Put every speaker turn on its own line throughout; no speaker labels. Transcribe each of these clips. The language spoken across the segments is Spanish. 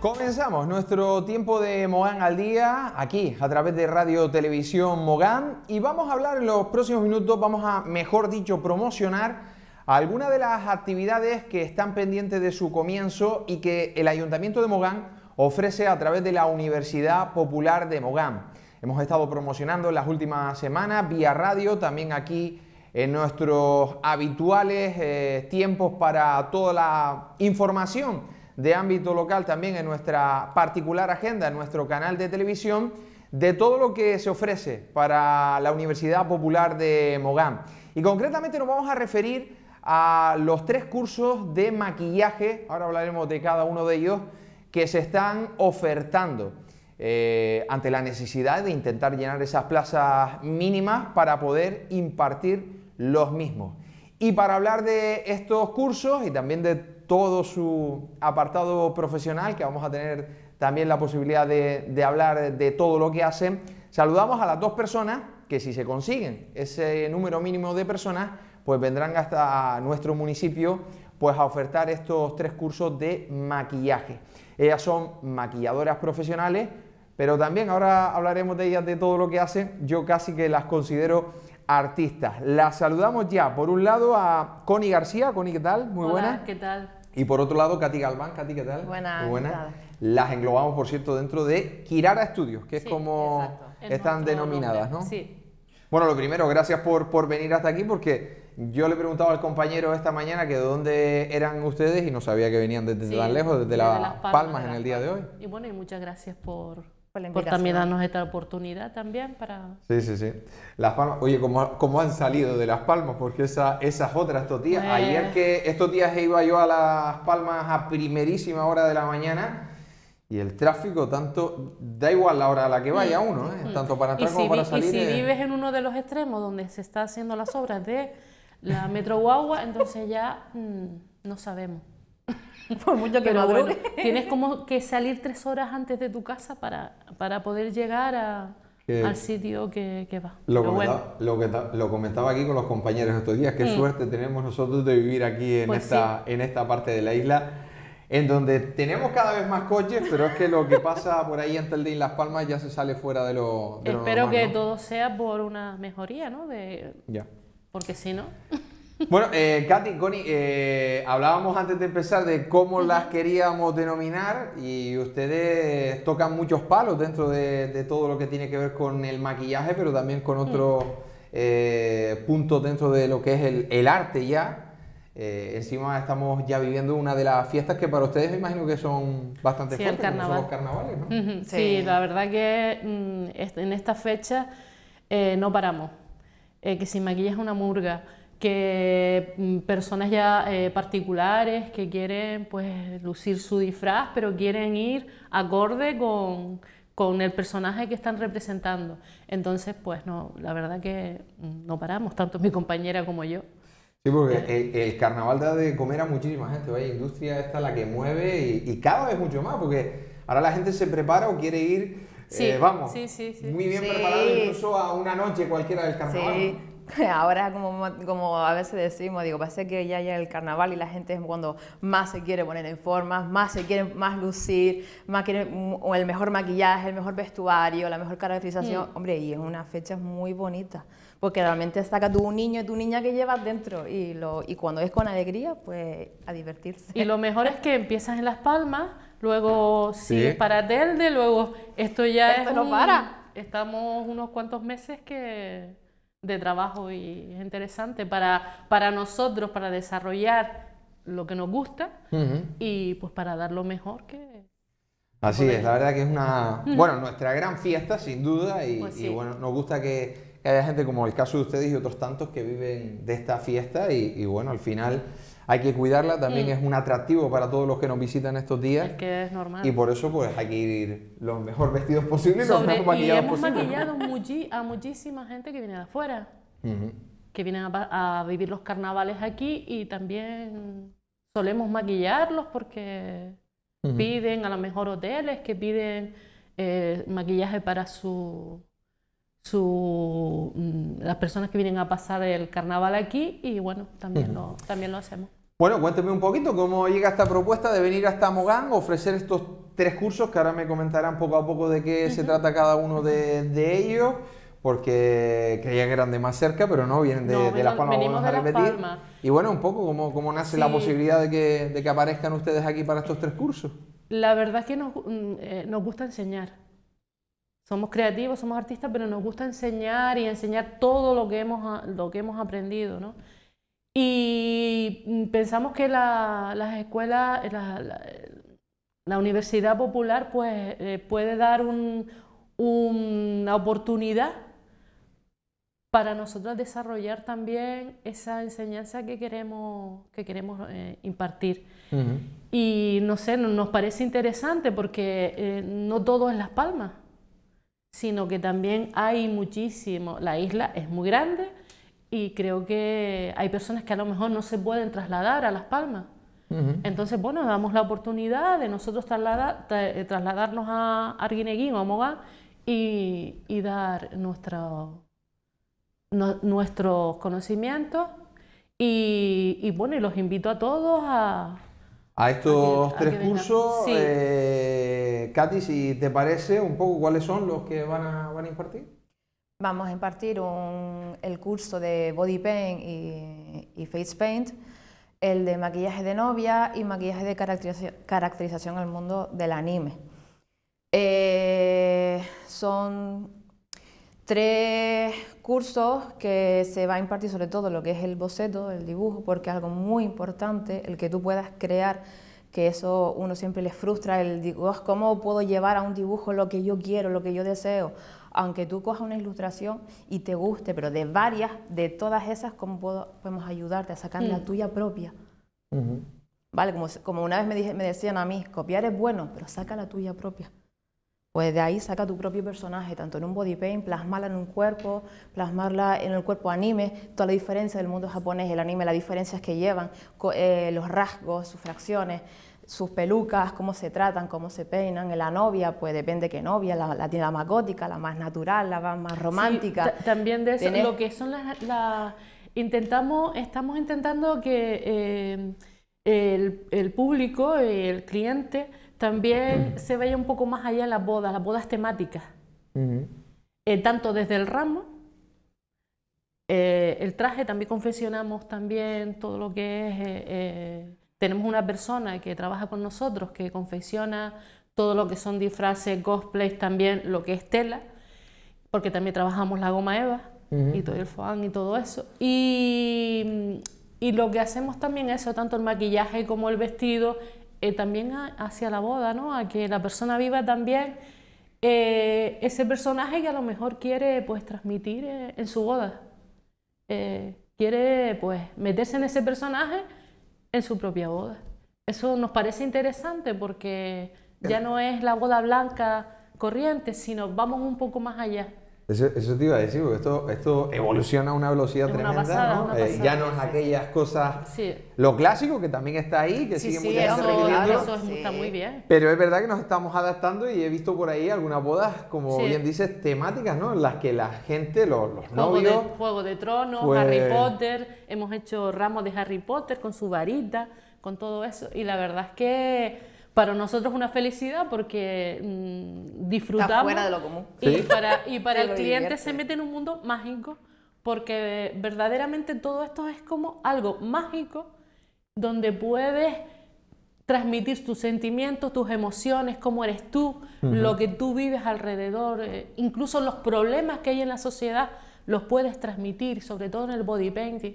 Comenzamos nuestro tiempo de Mogán al día aquí a través de Radio Televisión Mogán y vamos a hablar en los próximos minutos, vamos a, mejor dicho, promocionar algunas de las actividades que están pendientes de su comienzo y que el Ayuntamiento de Mogán ofrece a través de la Universidad Popular de Mogán. Hemos estado promocionando en las últimas semanas vía radio, también aquí en nuestros habituales eh, tiempos para toda la información de ámbito local también en nuestra particular agenda, en nuestro canal de televisión, de todo lo que se ofrece para la Universidad Popular de Mogán. Y concretamente nos vamos a referir a los tres cursos de maquillaje, ahora hablaremos de cada uno de ellos, que se están ofertando eh, ante la necesidad de intentar llenar esas plazas mínimas para poder impartir los mismos. Y para hablar de estos cursos y también de todo su apartado profesional, que vamos a tener también la posibilidad de, hablar de todo lo que hacen, saludamos a las dos personas que si se consiguen ese número mínimo de personas, pues vendrán hasta nuestro municipio pues a ofertar estos tres cursos de maquillaje. Ellas son maquilladoras profesionales, pero también ahora hablaremos de ellas de todo lo que hacen. Yo casi que las considero artistas. Las saludamos ya, por un lado a Connie García. Connie, ¿qué tal? Muy buena. ¿qué tal? Y por otro lado, Katy Galván. Katy, ¿qué tal? Buenas. buena. Las englobamos, por cierto, dentro de Kirara Studios, que es como están denominadas, ¿no? Sí. Bueno, lo primero, gracias por, por venir hasta aquí porque yo le preguntaba al compañero esta mañana que de dónde eran ustedes y no sabía que venían desde tan lejos, desde, Las Palmas en el día de hoy.
Y bueno, y muchas gracias por, por también darnos esta oportunidad también para...
Sí, sí, sí. Las Palmas, oye, ¿cómo, cómo han salido de Las Palmas? Porque esas otras estos días, ayer que estos días iba yo a Las Palmas a primerísima hora de la mañana... Y el tráfico, tanto, da igual la hora a la que vaya uno, ¿eh? mm. tanto para entrar como para salir. Y si eh. vives
en uno de los extremos donde se está haciendo las obras de la Metro Guagua, entonces ya mm, no sabemos.
Por mucho que Pero tienes
como que salir tres horas antes de tu casa para, para poder llegar al sitio que, que va. Lo comentaba,
lo, que, lo, comentaba aquí con los compañeros estos días, qué mm. suerte tenemos nosotros de vivir aquí en, pues esta, en esta parte de la isla en donde tenemos cada vez más coches, pero es que lo que pasa por ahí en Telde y Las Palmas ya se sale fuera de lo. De Espero que
todo sea por una mejoría, ¿no? De, ya. Porque si no.
Bueno, eh, Katy, Connie, eh, hablábamos antes de empezar de cómo las queríamos denominar y ustedes tocan muchos palos dentro de, todo lo que tiene que ver con el maquillaje, pero también con mm. otros eh, puntos dentro de lo que es el, arte ya. Eh, encima estamos ya viviendo una de las fiestas que para ustedes me imagino que son bastante fuertes, son los carnavales,
¿no? sí. la
verdad que mm, en esta fecha eh, no paramos. Eh, que si es una murga, que mm, personas ya eh, particulares que quieren pues lucir su disfraz, pero quieren ir acorde con, con, el personaje que están representando. Entonces, pues no, la verdad que mm, no paramos, tanto mi compañera como yo.
Sí, porque el, carnaval da de comer a muchísima gente, vaya industria esta la que mueve y, cada vez mucho más, porque ahora la gente se prepara o quiere ir eh, vamos, muy bien preparado incluso a una noche cualquiera del carnaval.
ahora como, como, a veces decimos, digo, parece que ya llega el carnaval y la gente es cuando más se quiere poner en forma, más se quiere más lucir, más quiere o el mejor maquillaje, el mejor vestuario, la mejor caracterización. Mm. Hombre, y es una fecha muy bonita, porque realmente saca tu niño y tu niña que llevas dentro y, lo, y cuando es con alegría, pues a divertirse. Y
lo mejor es que empiezas en Las Palmas, luego sigues sí. para de luego esto ya esto es... no para. Estamos unos cuantos meses que de trabajo y es interesante para, para nosotros, para desarrollar lo que nos gusta y pues para dar lo mejor que...
Así es, la verdad que es una, bueno, nuestra gran fiesta sin duda y, pues bueno, nos gusta que, haya gente como el caso de ustedes y otros tantos que viven de esta fiesta y, bueno, al final hay que cuidarla, también mm. es un atractivo para todos los que nos visitan estos días. Es que es normal. Y por eso pues hay que ir los mejor vestidos posibles y los mejor maquillados hemos maquillado
a muchísima gente que viene de afuera, que vienen a, vivir los carnavales aquí y también solemos maquillarlos porque piden a los mejor hoteles que piden eh, maquillaje para su, mm, las personas que vienen a pasar el carnaval aquí y bueno, también, lo, también lo hacemos.
Bueno, cuénteme un poquito cómo llega esta propuesta de venir hasta Mogán, ofrecer estos tres cursos que ahora me comentarán poco a poco de qué se trata cada uno de, ellos, porque creía que eran de más cerca, pero no, vienen de, de, Las Palmas. Venimos de a repetir. Y bueno, un poco cómo, cómo nace la posibilidad de que, de que aparezcan ustedes aquí para estos tres cursos.
La verdad es que nos, mm, eh, nos gusta enseñar. Somos creativos, somos artistas, pero nos gusta enseñar y enseñar todo lo que hemos, lo que hemos aprendido, ¿no? Y mm, pensamos que las escuelas, eh, la, universidad popular, pues eh, puede dar una oportunidad para nosotros desarrollar también esa enseñanza que queremos, eh, impartir. Y no sé, nos parece interesante porque no todo es Las Palmas, sino que también hay muchísimo, la isla es muy grande, y creo que hay personas que a lo mejor no se pueden trasladar a Las Palmas. Entonces, bueno, damos la oportunidad de nosotros trasladar, eh, trasladarnos a Arguineguín o a Mogán y, dar nuestro, nuestros conocimientos. Y, bueno, y los invito a todos a...
A estos tres cursos, eh, Katy, si te parece un poco cuáles son los que van a impartir
vamos a impartir el curso de Body Paint y, Face Paint, el de maquillaje de novia y maquillaje de caracterización, al mundo del anime. Eh, son tres cursos que se va a impartir sobre todo lo que es el boceto, el dibujo, porque es algo muy importante el que tú puedas crear, que eso uno siempre le frustra, el digo, oh, ¿cómo puedo llevar a un dibujo lo que yo quiero, lo que yo deseo? aunque tú cojas una ilustración y te guste, pero de varias, de todas esas, ¿cómo podemos ayudarte a sacar la mm. tuya propia? ¿Vale? Como, una vez me, decían a mí, copiar es bueno, pero saca la tuya propia. Pues de ahí saca tu propio personaje, tanto en un body paint, plasmarla en un cuerpo, plasmarla en el cuerpo anime, toda la diferencia del mundo japonés, el anime, las diferencias que llevan, eh, los rasgos, sus fracciones, sus pelucas, cómo se tratan, cómo se peinan, en la novia, pues depende qué novia, la, la tiene la más gótica, la más natural, la más, romántica. también de eso, lo que
son las, la...
intentamos,
estamos intentando que eh, el, público, el cliente, también mm. se vaya un poco más allá en las bodas, las bodas temáticas, eh, tanto desde el ramo, eh, el traje, también confeccionamos también todo lo que es tenemos una persona que trabaja con nosotros, que confecciona todo lo que son disfraces, cosplays, también lo que es tela, porque también trabajamos la goma Eva y todo el foam y todo eso. Mm, y, lo que hacemos también eso, tanto el maquillaje como el vestido, eh, también hacia la boda, ¿no? A que la persona viva también eh, ese personaje que a lo mejor quiere pues transmitir eh, en su boda. quiere pues meterse en ese personaje en su propia boda. Eso nos parece interesante porque ya no es la boda blanca corriente, sino vamos un poco más allá.
Eso, te iba a decir, porque esto, esto evoluciona a una velocidad tremenda, eh, ya no es aquellas cosas... Lo clásico que también está ahí, que sigue eso muy bien. Pero es verdad que nos estamos adaptando y he visto por ahí algunas bodas, como bien dices, temáticas, ¿no? las que la gente, los, novios... Juego
de, Juego de Tronos, pues Harry Potter, hemos hecho ramos de Harry Potter con su varita, con todo eso. Y la verdad es que para nosotros una felicidad porque mm, disfrutamos. Está fuera de lo común. Y para, y para el cliente se mete en un mundo mágico porque verdaderamente todo esto es como algo mágico donde puedes transmitir tus sentimientos, tus emociones, cómo eres tú, lo que tú vives alrededor, eh, incluso los problemas que hay en la sociedad los puedes transmitir, sobre todo en el body painting,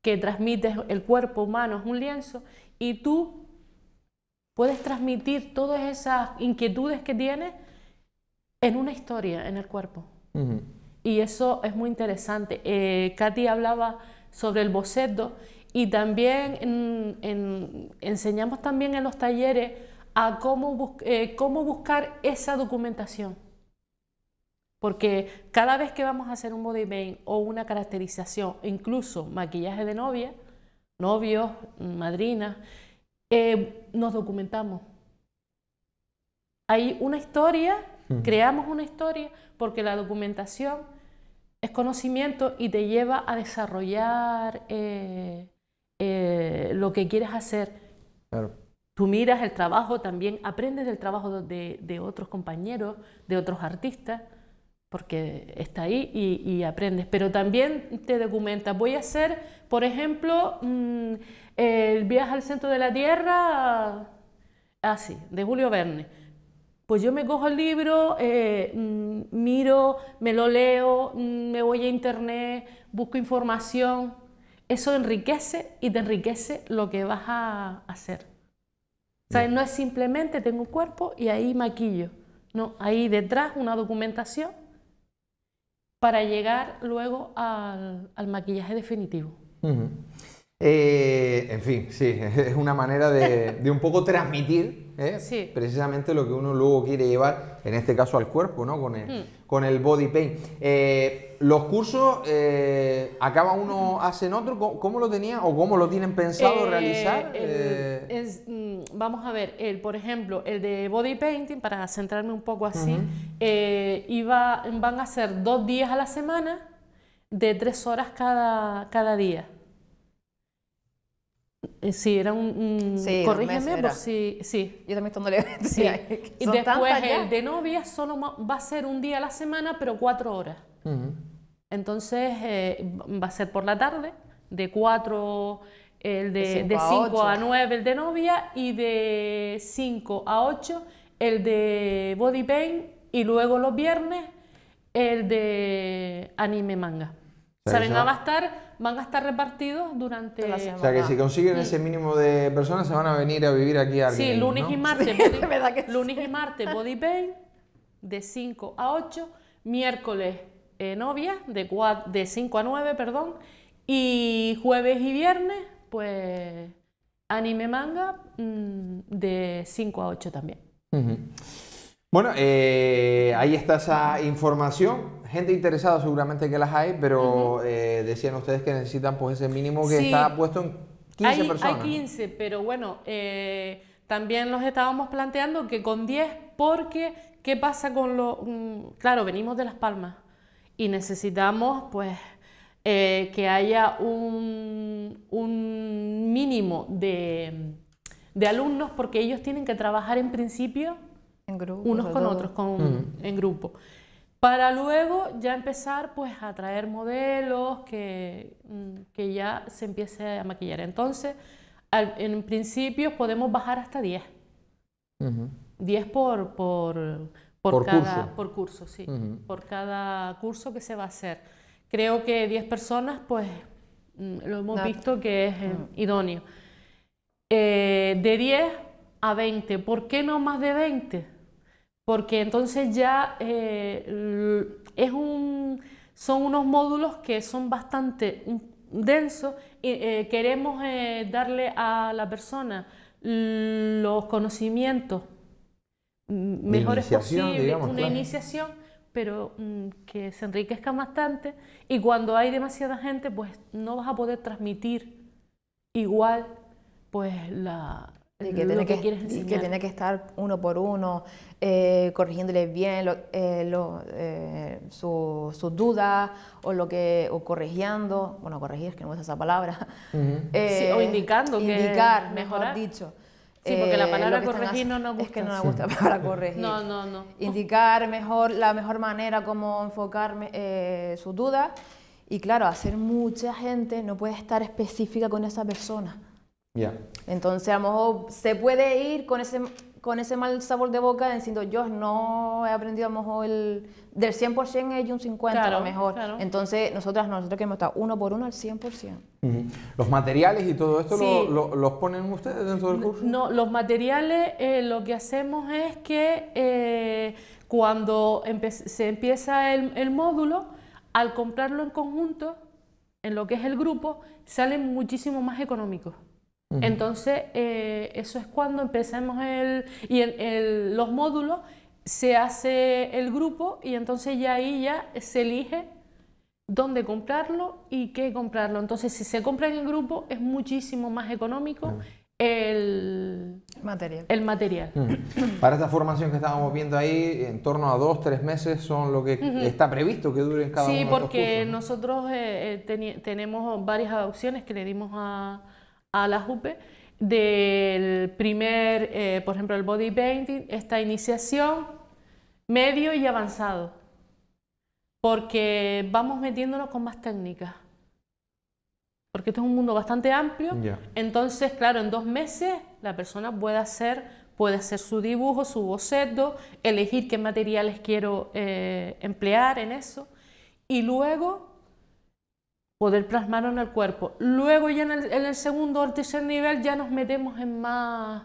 que transmite el cuerpo humano, es un lienzo, y tú Puedes transmitir todas esas inquietudes que tienes en una historia, en el cuerpo. Y eso es muy interesante. Eh, Katy hablaba sobre el boceto y también enseñamos también en los talleres a cómo, eh, cómo buscar esa documentación. Porque cada vez que vamos a hacer un body paint o una caracterización, incluso maquillaje de novia, novios, madrinas, eh, nos documentamos. Hay una historia, creamos una historia, porque la documentación es conocimiento y te lleva a desarrollar eh, eh, lo que quieres hacer. Tú miras el trabajo también, aprendes del trabajo de otros compañeros, de otros artistas porque está ahí y, aprendes. Pero también te documentas. Voy a hacer, por ejemplo, mm, el viaje al centro de la Tierra, así, ah, de Julio Verne. Pues yo me cojo el libro, eh, mm, miro, me lo leo, mm, me voy a internet, busco información. Eso enriquece y te enriquece lo que vas a hacer. no es simplemente tengo un cuerpo y ahí maquillo. No, ahí detrás una documentación para llegar luego al, maquillaje definitivo.
Eh, en fin, sí, es una manera de, un poco transmitir ¿eh? precisamente lo que uno luego quiere llevar, en este caso al cuerpo, ¿no? con, el, mm. con el body paint. Eh, los cursos, acaba uno, hacen otro, ¿cómo, lo tenía o cómo lo tienen pensado realizar?
Mm, vamos a ver, el, por ejemplo, el de body painting, para centrarme un poco así, eh, iba, van a ser dos días a la semana de tres horas cada, cada día. Eh, sí, era un... corrígeme por si... Sí. Yo también estoy Sí. y después el de novia solo va a ser un día a la semana, pero cuatro horas. Entonces eh, va a ser por la tarde, de cuatro el de 5 a 9 el de novia y de 5 a 8 el de body pain y luego los viernes el de anime manga. O sea, van, a estar, van a estar repartidos durante la semana. O sea, que si consiguen ese
mínimo de personas se van a venir a vivir aquí a Sí, lunes y
martes, sí, body, lunes y martes body paint de 5 a 8, miércoles eh, novia de, de 5 a 9, perdón, y jueves y viernes pues anime manga mm, de 5 a 8 también.
Bueno, eh, ahí está esa información. Gente interesada seguramente que las hay, pero eh, decían ustedes que necesitan pues ese mínimo que está puesto en 15 hay, personas. Hay
15, pero bueno, eh, también los estábamos planteando que con 10 porque ¿qué pasa con lo mm, claro, venimos de Las Palmas y necesitamos pues eh, que haya un, mínimo de, alumnos porque ellos tienen que trabajar en principio unos con otros, en grupo. Para luego ya empezar pues a traer modelos que, mm, que ya se empiece a maquillar. Entonces, en principio podemos bajar hasta 10. 10 por, por, por, curso. por sí. Por cada curso que se va a hacer creo que 10 personas, pues mm, lo hemos visto que es eh, mm. idóneo. Eh, de 10 a 20, ¿por qué no más de 20? Porque entonces ya eh, es un, son unos módulos que son bastante densos y queremos darle a la persona los conocimientos mejores posibles, una iniciación pero mm, que se enriquezcan bastante y cuando hay demasiada gente, pues
no vas a poder transmitir igual pues la, que, quieres que, que, que tiene que estar uno por uno, corrigiéndoles eh, corrigiéndole bien eh, eh, sus dudas o lo que o corrigiendo, bueno, corregir, que no es esa palabra. o indicando indicar, que mejor dicho. Sí, porque la eh, palabra corregir no nos gusta. Es que no nos gusta la palabra corregir. No, no, no. Indicar mejor, la mejor manera, como enfocar eh, sus dudas. Y claro, hacer mucha gente no puede estar específica con esa persona. Ya. Entonces, a lo mejor se puede ir con ese con ese mal sabor de boca diciendo yo no he aprendido a lo mejor el, del 100% hay un 50 a lo mejor. Entonces nosotras, nosotros queremos estar uno por uno al 100%.
¿Los materiales y todo esto los ponen ustedes dentro del curso?
No,
los materiales eh, lo que hacemos es que eh, cuando se empieza el módulo, al comprarlo en conjunto, en lo que es el grupo, salen muchísimo más económicos. Entonces, eh, eso es cuando empecemos el... Y en el, los módulos se hace el grupo y entonces ya ahí ya se elige dónde comprarlo y qué comprarlo. Entonces, si se compra en el grupo, es muchísimo más económico el material. El material.
Para esta formación que estábamos viendo ahí, en torno a dos, tres meses son lo que está previsto que dure cada sí, uno porque
nosotros eh, eh, tenemos varias opciones que le dimos a a la JUPE del primer, eh, por ejemplo, el body painting, esta iniciación medio y avanzado, porque vamos metiéndonos con más técnicas, porque esto es un mundo bastante amplio, entonces, claro, en dos meses la persona puede hacer, puede hacer su dibujo, su boceto, elegir qué materiales quiero eh, emplear en eso, y luego poder plasmarlo en el cuerpo. Luego ya en el, segundo o tercer nivel ya nos metemos en más,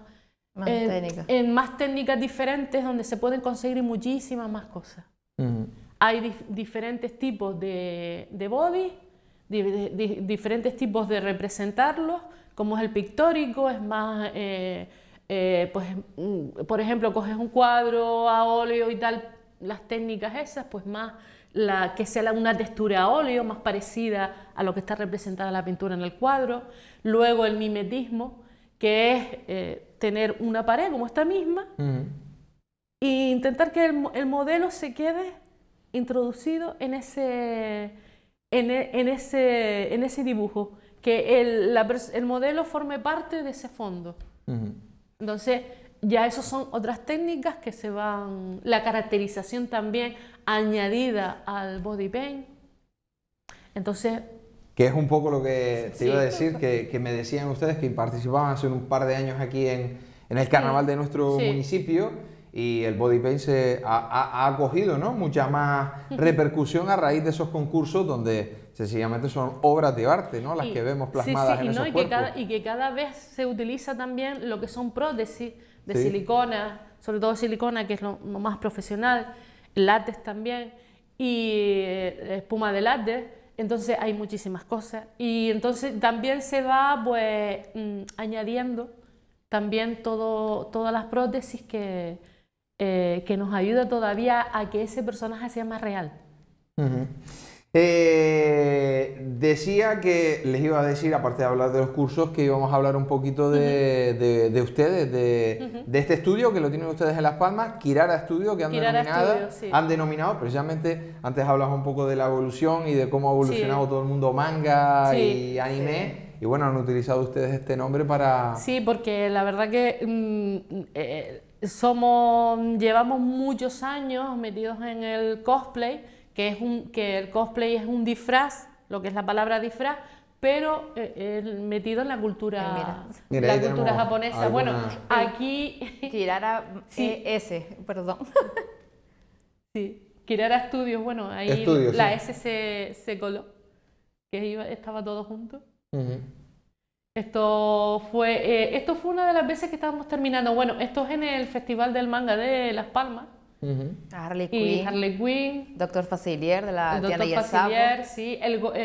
eh, en, más técnicas diferentes donde se pueden conseguir muchísimas más cosas. Hay diferentes tipos de, de body, diferentes tipos de representarlos, como es el pictórico, es más... Eh, eh, pues, mm, por ejemplo, coges un cuadro a óleo y tal, las técnicas esas, pues más que sea una textura a óleo más parecida a lo que está representada la pintura en el cuadro. Luego el mimetismo, que es eh, tener una pared como esta misma e intentar que el, modelo se quede introducido en ese, en, e, ese, en ese dibujo, que el, el, modelo forme parte de ese fondo. Entonces, ya esas son otras técnicas que se van, la caracterización también añadida al body paint. Entonces...
Que es un poco lo que te iba a decir, que, que, me decían ustedes que participaban hace un par de años aquí en, en el carnaval de nuestro municipio y el body paint se ha, acogido ¿no? mucha más repercusión a raíz de esos concursos donde sencillamente son obras de arte ¿no? las que vemos plasmadas en esos y, Que cada,
y que cada vez se utiliza también lo que son prótesis de silicona, sobre todo silicona, que es lo, más profesional, látex también, y eh, espuma de látex. Entonces hay muchísimas cosas. Y entonces también se va pues mm, añadiendo también todo, todas las prótesis que, eh, que nos ayuda todavía a que ese personaje sea más real.
Eh, decía que les iba a decir, aparte de hablar de los cursos, que íbamos a hablar un poquito de, ustedes, de, este estudio que lo tienen ustedes en Las Palmas, Kirara Studio, que han, denominado, han denominado precisamente, antes hablabas un poco de la evolución y de cómo ha evolucionado todo el mundo manga y anime. Y bueno, han utilizado ustedes este nombre para... Sí,
porque la verdad que mm, eh, somos, llevamos muchos años metidos en el cosplay que, es un, que el cosplay es un disfraz, lo que es la palabra disfraz, pero eh, metido en la cultura, eh, japonesa. Bueno,
aquí... Kirara sí. Eh, S, perdón. sí,
Kirara Studios, bueno, ahí la S se, coló, que estaba todo junto. Esto fue, esto fue una de las veces que estábamos terminando. Bueno, esto es en el Festival del Manga de Las Palmas. Harley Quinn.
Doctor Facilier de la Doctor Facilier,
sí.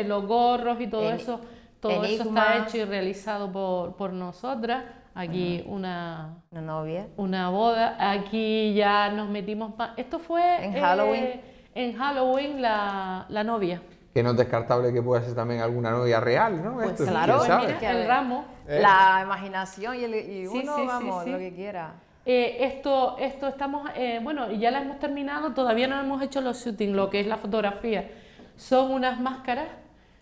los gorros y todo eso. Todo eso está hecho y realizado por, por nosotras. Aquí una... Una novia. Una boda. Aquí ya nos metimos Esto fue... En Halloween. Eh, en Halloween la, la novia
que no es descartable que pueda ser también alguna novia real, ¿no? Pues claro, el
ramo. Eh. La imaginación y, el, y uno, vamos, lo que quiera. Eh, esto, estamos, eh, bueno, ya la hemos terminado, todavía no hemos hecho los shootings, lo que es la fotografía. Son unas máscaras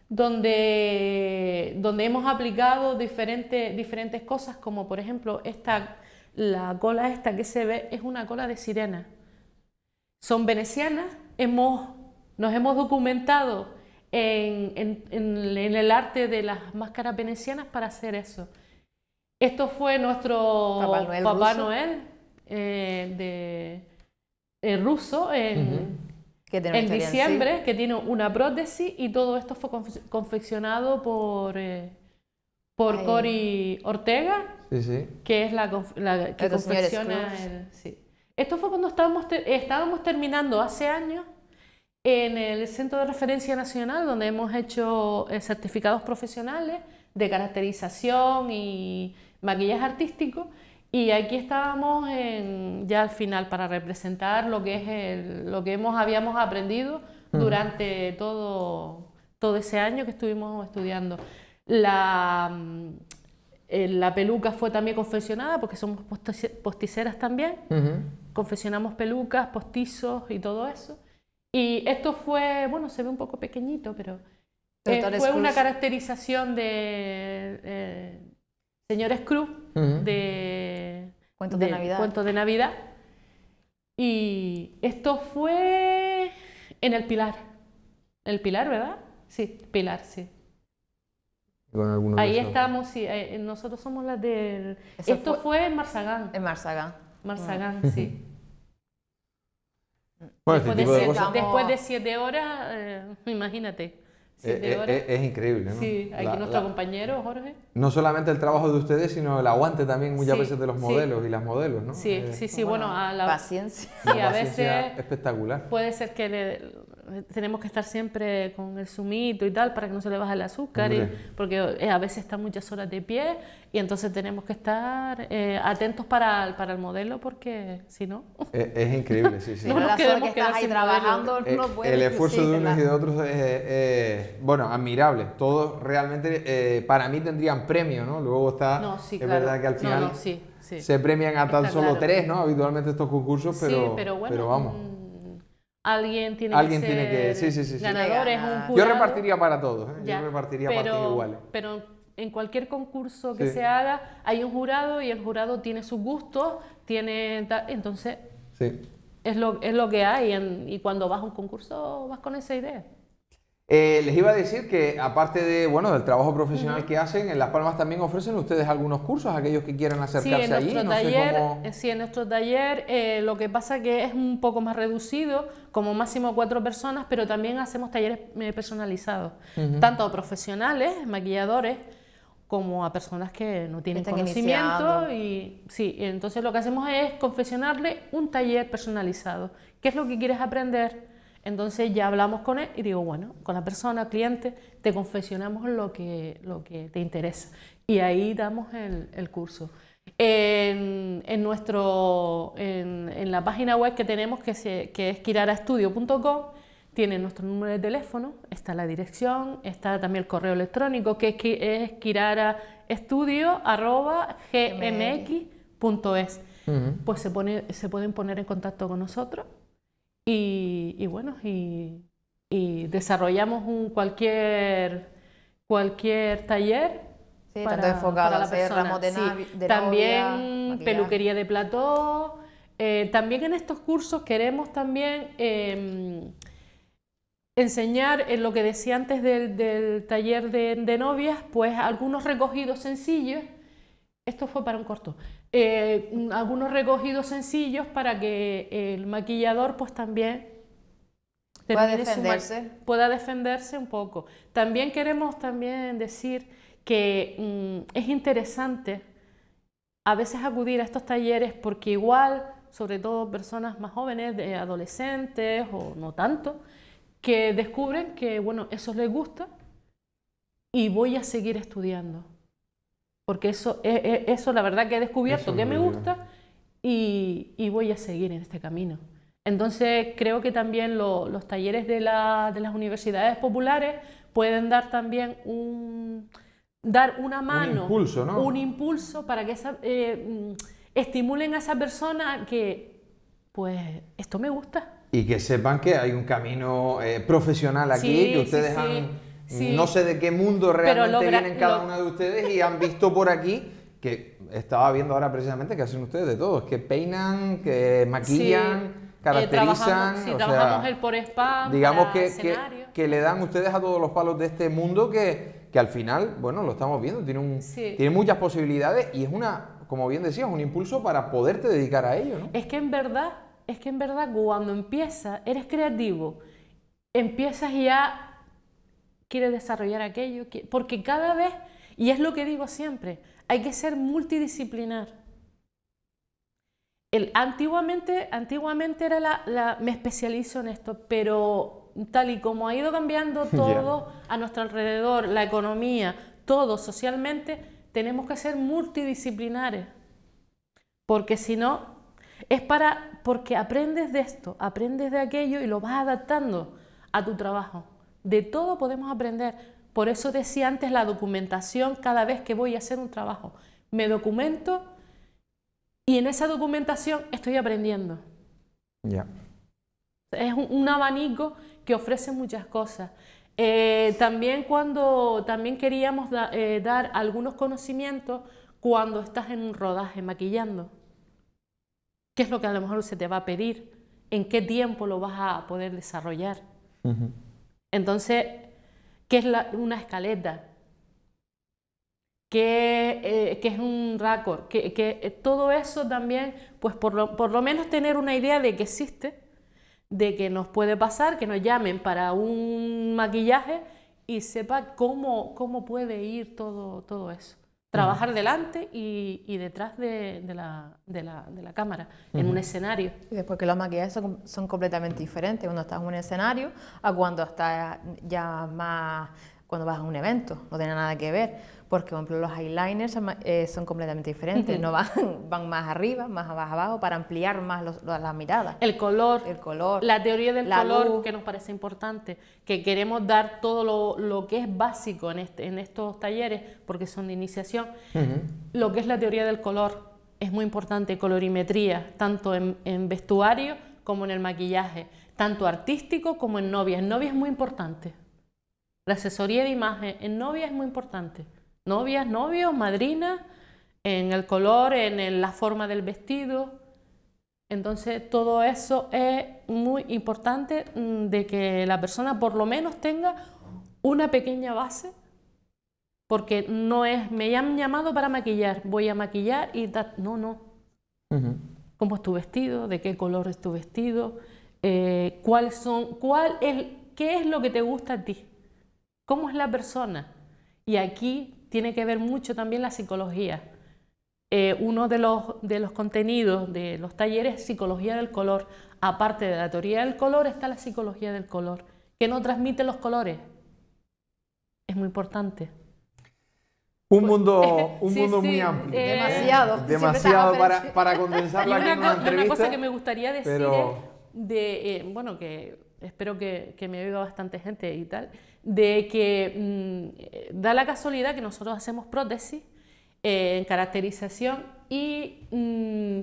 donde, hemos aplicado diferentes, diferentes cosas, como por ejemplo esta, la cola esta que se ve es una cola de sirena. Son venecianas, nos hemos documentado en el arte de las máscaras venecianas para hacer eso. Esto fue nuestro Papá Noel, eh, eh, ruso. en,
diciembre,
que tiene una prótesis y todo esto fue confeccionado por, Cori eh, por Ortega, que es la, que confecciona el, Esto fue cuando estábamos, estábamos terminando hace años en el Centro de Referencia Nacional, donde hemos hecho certificados profesionales de caracterización y maquillaje artístico y aquí estábamos ya al final para representar lo que, es lo que hemos, habíamos aprendido durante todo, todo ese año que estuvimos estudiando. La, eh, la peluca fue también confeccionada porque somos posticeras también. Confeccionamos pelucas, postizos y todo eso. Y esto fue, bueno, se ve un poco pequeñito, pero
eh, fue una
caracterización de... Eh, señores Cruz de, Cuentos de, Navidad. Y esto fue en el Pilar. El Pilar, ¿verdad? Sí, Pilar, sí. Ahí estamos, sí. Eh, nosotros somos las del... esto fue, en Marzagán. En Marzagán. Marzagán, mm. sí.
Este después,
de, siete horas, eh, imagínate.
Eh, eh, eh, es, increíble, ¿no? Sí, aquí nuestro
compañero Jorge.
No solamente el trabajo de ustedes, sino el aguante también muchas veces de los modelos y las modelos, ¿no? Sí, sí, sí, bueno,
a la paciencia. a
espectacular.
Puede ser que le, tenemos que estar siempre con el sumito y tal para que no se le baje el azúcar, porque eh, a veces están muchas horas de pie y entonces tenemos que estar eh, atentos para, el modelo porque si no...
Es, increíble, sí, sí. no
que
trabajando,
eh, El esfuerzo de unos y de otros es, bueno, admirable. Todos realmente, para mí tendrían premio, ¿no? Luego está... No, sí, es verdad que al final
se
premian a tan solo tres, ¿no? Habitualmente estos concursos, pero, bueno, pero vamos
alguien tiene que ser ganador, un Yo
repartiría para todos, ¿eh? yo repartiría para todos iguales.
Pero en cualquier concurso que se haga hay un jurado y el jurado tiene sus gustos, tiene entonces es lo, es lo que hay y cuando vas a un concurso vas con esa idea.
Eh, les iba a decir que aparte de bueno del trabajo profesional que hacen en Las Palmas también ofrecen ustedes algunos cursos a aquellos que quieran acercarse sí, en allí. Eh,
sí, en nuestro taller eh, lo que pasa que es un poco más reducido, como máximo cuatro personas, pero también hacemos talleres personalizados, tanto a profesionales, maquilladores, como a personas que no tienen conocimiento y sí, entonces lo que hacemos es confeccionarle un taller personalizado. ¿Qué es lo que quieres aprender? Entonces ya hablamos con él y digo, bueno, con la persona, cliente, te confesionamos lo que, lo que te interesa. Y ahí damos el, curso. En, en la página web que tenemos, que, es kirarastudio.com, tiene nuestro número de teléfono, está la dirección, está también el correo electrónico, que es, es Pues se pueden poner en contacto con nosotros y, bueno, y, desarrollamos un cualquier, cualquier taller
tanto enfocado la persona. de, sí. También
peluquería de plató. Eh, también en estos cursos queremos también em, enseñar en lo que decía antes del, taller de, de, novias, pues algunos recogidos sencillos. Esto fue para un corto. Eh, algunos recogidos sencillos para que el maquillador pues también
pueda defenderse.
pueda defenderse un poco. También queremos también decir que mm, es interesante a veces acudir a estos talleres porque igual, sobre todo personas más jóvenes, de adolescentes o no tanto, que descubren que bueno, eso les gusta y voy a seguir estudiando porque eso, e, e, eso la verdad que he descubierto que me gusta y, voy a seguir en este camino. Entonces creo que también los talleres de, las universidades populares pueden dar también un, dar una mano, un impulso, ¿no? un impulso para que esa, eh, mm, estimulen a esa persona que, pues, esto me gusta.
Y que sepan que hay un camino eh, profesional aquí sí, que ustedes han no sé de qué mundo realmente vienen cada uno de ustedes y han visto por aquí que estaba viendo ahora precisamente que hacen ustedes de todo, es que peinan, que maquillan, eh, caracterizan, el
por spam, digamos que, que,
que, le dan ustedes a todos los palos de este mundo que, que al final, bueno, lo estamos viendo, tiene un tiene muchas posibilidades y es una, como bien decías, un impulso para poderte dedicar a ello,
Es que en verdad, es que en verdad cuando empiezas eres creativo, empiezas ya quiere desarrollar aquello, porque cada vez, y es lo que digo siempre, hay que ser multidisciplinar. El, antiguamente, antiguamente era la, me especializo en esto, pero tal y como ha ido cambiando todo a nuestro alrededor, la economía, todo socialmente, tenemos que ser multidisciplinares, porque si no, es para, porque aprendes de esto, aprendes de aquello y lo vas adaptando a tu trabajo. De todo podemos aprender. Por eso decía antes la documentación cada vez que voy a hacer un trabajo. Me documento y en esa documentación estoy aprendiendo. Ya. Es un, abanico que ofrece muchas cosas. Eh, también cuando también queríamos eh, dar algunos conocimientos cuando estás en un rodaje maquillando. ¿Qué es lo que a lo mejor se te va a pedir? ¿En qué tiempo lo vas a poder desarrollar? Entonces, ¿qué es una escaleta? Eh, ¿Qué, es un raccord? Que, eh, todo eso también, pues por lo, por lo menos tener una idea de que existe, de que nos puede pasar, que nos llamen para un maquillaje y sepa cómo, cómo puede ir todo, todo eso trabajar delante y, detrás de, la,
cámara, en un escenario. Y después que los maquillajes son, son, completamente diferentes, Uno está en un escenario a cuando está ya más cuando vas a un evento, no tiene nada que ver, porque por ejemplo los eyeliners son, eh, completamente diferentes, no van, van más arriba, más abajo, para ampliar más las miradas. El color, el color, la teoría del color
que nos parece importante, que queremos dar todo lo, que es básico en, este, en, estos talleres, porque son de iniciación, lo que es la teoría del color es muy importante, colorimetría, tanto en, en vestuario como en el maquillaje, tanto artístico como en novias En novia es muy importante. La asesoría de imagen en novia es muy importante. Novias, novios, madrinas, en el color, en la forma del vestido. Entonces todo eso es muy importante mm, de que la persona por lo menos tenga una pequeña base, porque no es, me han llamado para maquillar, voy a maquillar y no, no. ¿Cómo es tu vestido? ¿De qué color es tu vestido? Eh, son, cuál es, ¿Qué es lo que te gusta a ti? cómo es la persona. Y aquí tiene que ver mucho también la psicología. Eh, uno de los, de los contenidos de los talleres es psicología del color. Aparte de la teoría del color está la psicología del color, que no transmite los colores. Es muy importante.
Un mundo, pues, un mundo muy amplio. Eh, demasiado. Demasiado para, para condensar la una, una cosa que me
gustaría decir es de, eh, bueno, que espero que, que me oiga bastante gente y tal, de que mm, da la casualidad que nosotros hacemos prótesis eh, en caracterización y mm,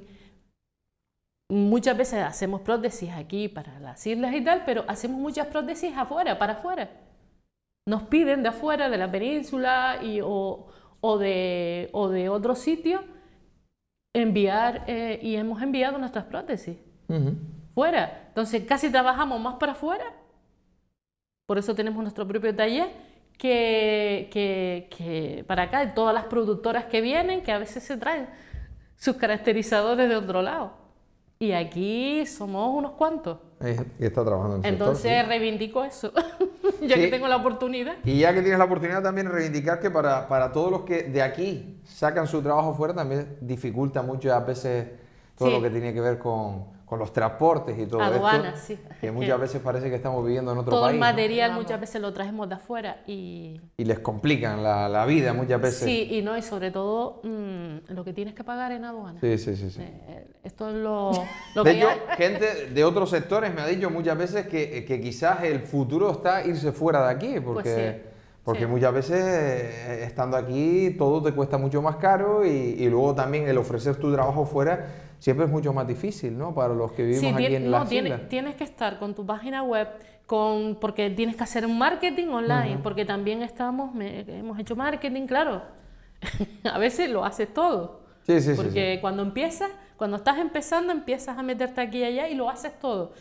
muchas veces hacemos prótesis aquí para las islas y tal, pero hacemos muchas prótesis afuera, para afuera. Nos piden de afuera, de la península y, o, de, de otro sitio, enviar eh, y hemos enviado nuestras prótesis. Entonces casi trabajamos más para afuera. Por eso tenemos nuestro propio taller que, para acá, de todas las productoras que vienen, que a veces se traen sus caracterizadores de otro lado.
Y aquí
somos unos cuantos.
Y está trabajando en Entonces
reivindico eso, ya que tengo la oportunidad.
Y ya que tienes la oportunidad también reivindicar que para, para todos los que de aquí sacan su trabajo fuera también dificulta mucho a veces todo lo que tiene que ver con, los transportes y todo Aduanas, sí. que muchas veces parece que estamos viviendo en otro país. Todo el material
muchas veces lo trajimos de afuera y...
Y les complican la, vida muchas veces. Sí,
y no, y sobre todo mm, lo que tienes que pagar en aduanas.
Sí, sí, sí. Eh, eh,
esto es lo, de que... Hecho,
gente de otros sectores me ha dicho muchas veces que, eh, quizás el futuro está irse fuera de aquí, pues porque... Porque muchas veces estando aquí todo te cuesta mucho más caro y, luego también el ofrecer tu trabajo fuera siempre es mucho más difícil, ¿no? Para los que vivimos aquí en no, ciudad.
Tienes que estar con tu página web, con porque tienes que hacer un marketing online, porque también estamos, hemos hecho marketing, claro. a veces lo haces todo.
Sí, sí, porque
cuando empiezas, cuando estás empezando, empiezas a meterte aquí y allá y lo haces todo.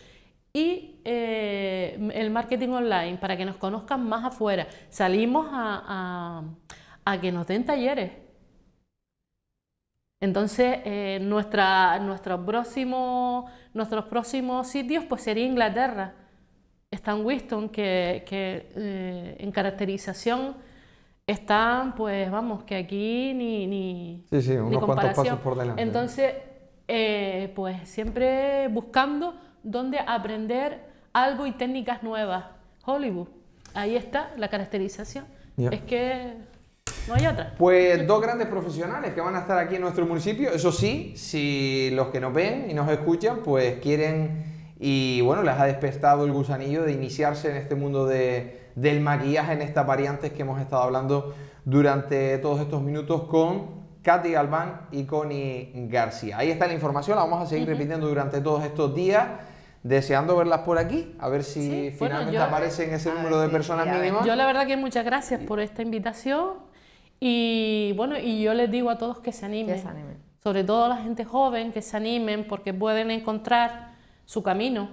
Y eh, el marketing online, para que nos conozcan más afuera. Salimos a, a que nos den talleres entonces, eh, nuestra, nuestro nuestros próximos sitios pues, sería Inglaterra. Stan Winston, que, que eh, en caracterización están, pues vamos, que aquí ni, ni, sí, sí, unos ni Pasos por delante. Entonces, eh, pues siempre buscando dónde aprender algo y técnicas nuevas. Hollywood, ahí está la caracterización. Es que no hay otra.
Pues dos grandes profesionales que van a estar aquí en nuestro municipio. Eso sí, si los que nos ven y nos escuchan, pues quieren y bueno, les ha despertado el gusanillo de iniciarse en este mundo del maquillaje, en estas variantes que hemos estado hablando durante todos estos minutos con Katy Galván y Connie García. Ahí está la información, la vamos a seguir repitiendo durante todos estos días deseando verlas por aquí, a ver si finalmente aparecen ese número de personas mínimas. Yo la
verdad que muchas gracias por esta invitación. Y bueno, y yo les digo a todos que se animen. Sobre todo a la gente joven, que se animen porque pueden encontrar su camino.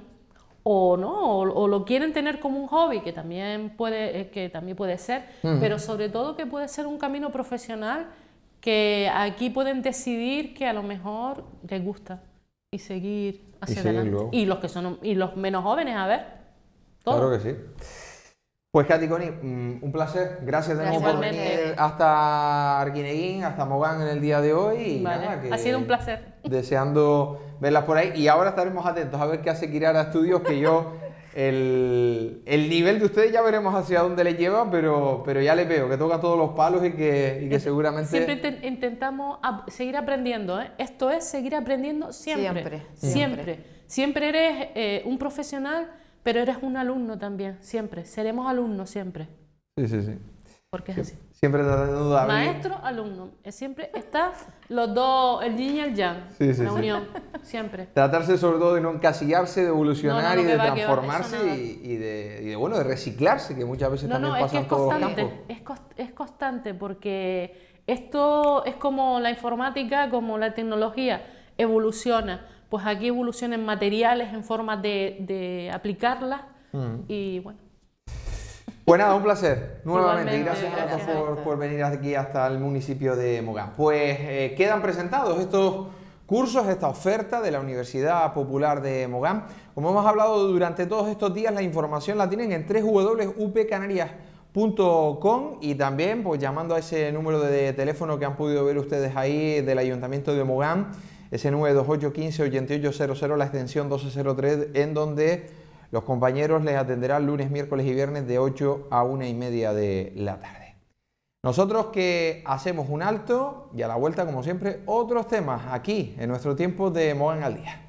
O no, o, lo quieren tener como un hobby, que también puede, eh, que también puede ser, pero sobre todo que puede ser un camino profesional que aquí pueden decidir que a lo mejor les gusta y seguir hacia adelante. Y los que son y los menos jóvenes, a ver. Todo. Claro
que sí. Pues Katy Connie, mm, un placer. Gracias de nuevo por venir hasta Arguineguín, hasta Mogán en el día de hoy. ha sido un placer. Deseando verlas por ahí. Y ahora estaremos atentos a ver qué hace Kirara Estudios, que yo el, nivel de ustedes ya veremos hacia dónde le lleva, pero, pero ya le veo, que toca todos los palos y que, seguramente... Siempre
intentamos seguir aprendiendo, ¿eh? Esto es seguir aprendiendo siempre. Siempre. Siempre, siempre eres eh, un profesional pero eres un alumno también, siempre. Seremos alumnos siempre. Sí, sí, sí. Porque es así.
Siempre de Maestro,
alumno. Siempre está los dos, el yin y el yang.
Sí, sí, la unión, siempre. Tratarse sobre todo de no encasillarse, de evolucionar y de transformarse y, de, bueno, de reciclarse, que muchas veces también pasa en todos los
Es, constante. es constante porque esto es como la informática, como la tecnología, evoluciona pues aquí evoluciones materiales, en formas de, aplicarlas mm. y bueno.
Pues nada, un placer. Nuevamente, gracias, por, venir aquí hasta el municipio de Mogán. Pues eh, quedan presentados estos cursos, esta oferta de la Universidad Popular de Mogán. Como hemos hablado durante todos estos días, la información la tienen en www.upcanarias.com y también pues llamando a ese número de teléfono que han podido ver ustedes ahí del Ayuntamiento de Mogán S92815-8800, la extensión 1203, en donde los compañeros les atenderán lunes, miércoles y viernes de 8 a 1 y media de la tarde. Nosotros que hacemos un alto y a la vuelta, como siempre, otros temas aquí en nuestro tiempo de Moan al Día.